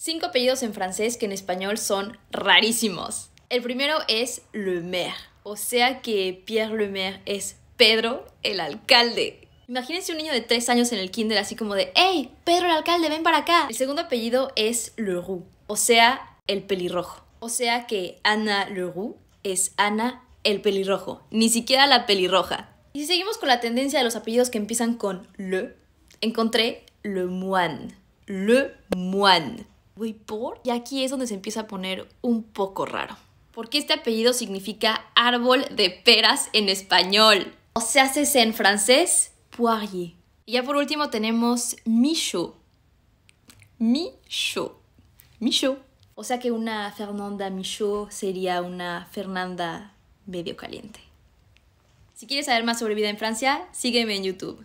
cinco apellidos en francés que en español son rarísimos. El primero es Le Maire, o sea que Pierre Le Maire es Pedro el alcalde. Imagínense un niño de tres años en el kinder así como de, ¡Hey, Pedro el alcalde, ven para acá! El segundo apellido es Le Roux. o sea, el pelirrojo. O sea que Ana Roux es Ana el pelirrojo, ni siquiera la pelirroja. Y si seguimos con la tendencia de los apellidos que empiezan con le, encontré Le Moine. Le Moine. Y aquí es donde se empieza a poner un poco raro. Porque este apellido significa árbol de peras en español. O sea, es en francés, poirier. Y ya por último tenemos Michaud. Michaud. Michaud. O sea que una Fernanda Michaud sería una Fernanda medio caliente. Si quieres saber más sobre vida en Francia, sígueme en YouTube.